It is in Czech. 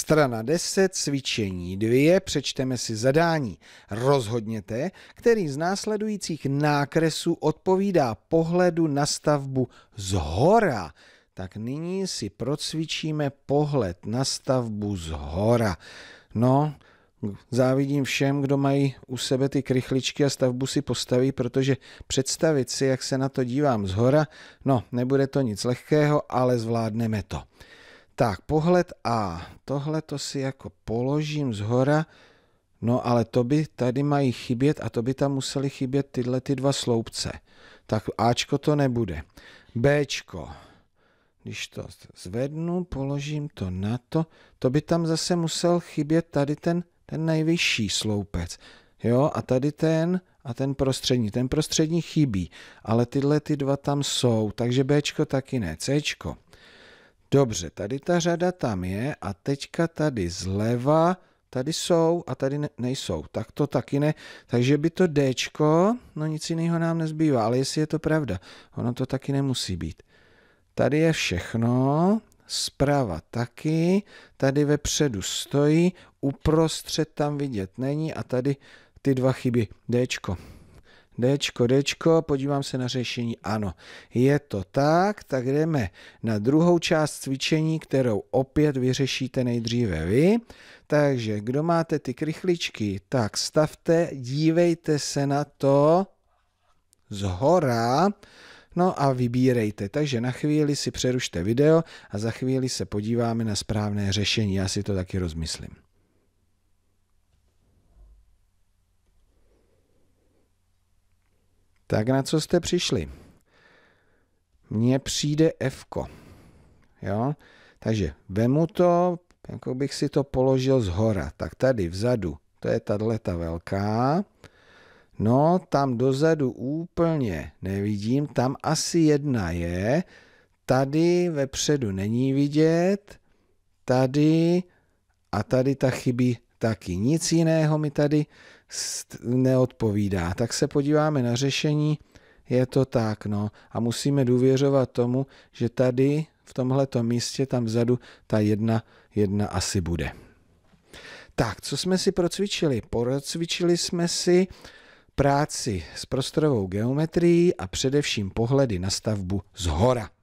Strana 10, cvičení 2, přečteme si zadání. Rozhodněte, který z následujících nákresů odpovídá pohledu na stavbu z hora. Tak nyní si procvičíme pohled na stavbu z hora. No, Závidím všem, kdo mají u sebe ty krychličky a stavbu si postaví, protože představit si, jak se na to dívám z hora, no, nebude to nic lehkého, ale zvládneme to. Tak, pohled A. Tohle to si jako položím zhora, No ale to by tady mají chybět a to by tam museli chybět tyhle ty dva sloupce. Tak Ačko to nebude. Bčko. Když to zvednu, položím to na to, to by tam zase musel chybět tady ten, ten nejvyšší sloupec. Jo, a tady ten a ten prostřední. Ten prostřední chybí, ale tyhle ty dva tam jsou, takže Bčko taky ne, Cčko. Dobře, tady ta řada tam je a teďka tady zleva, tady jsou a tady ne, nejsou. Tak to taky ne. Takže by to Dčko, no nic jiného nám nezbývá, ale jestli je to pravda, ono to taky nemusí být. Tady je všechno, zprava taky, tady vepředu stojí, uprostřed tam vidět není a tady ty dva chyby Dčko. Dčko, Dčko, podívám se na řešení. Ano, je to tak, tak jdeme na druhou část cvičení, kterou opět vyřešíte nejdříve vy. Takže kdo máte ty krychličky, tak stavte, dívejte se na to z hora, no a vybírejte. Takže na chvíli si přerušte video a za chvíli se podíváme na správné řešení. Já si to taky rozmyslím. Tak na co jste přišli? Mně přijde F. Jo? Takže vemu to, jako bych si to položil z hora. Tak tady vzadu, to je tahle ta velká. No, tam dozadu úplně nevidím, tam asi jedna je. Tady vepředu není vidět, tady a tady ta chybí taky. Nic jiného mi tady neodpovídá. Tak se podíváme na řešení, je to tak, no. A musíme důvěřovat tomu, že tady v tomhleto místě, tam vzadu, ta jedna, jedna asi bude. Tak, co jsme si procvičili? Procvičili jsme si práci s prostorovou geometrií a především pohledy na stavbu z hora.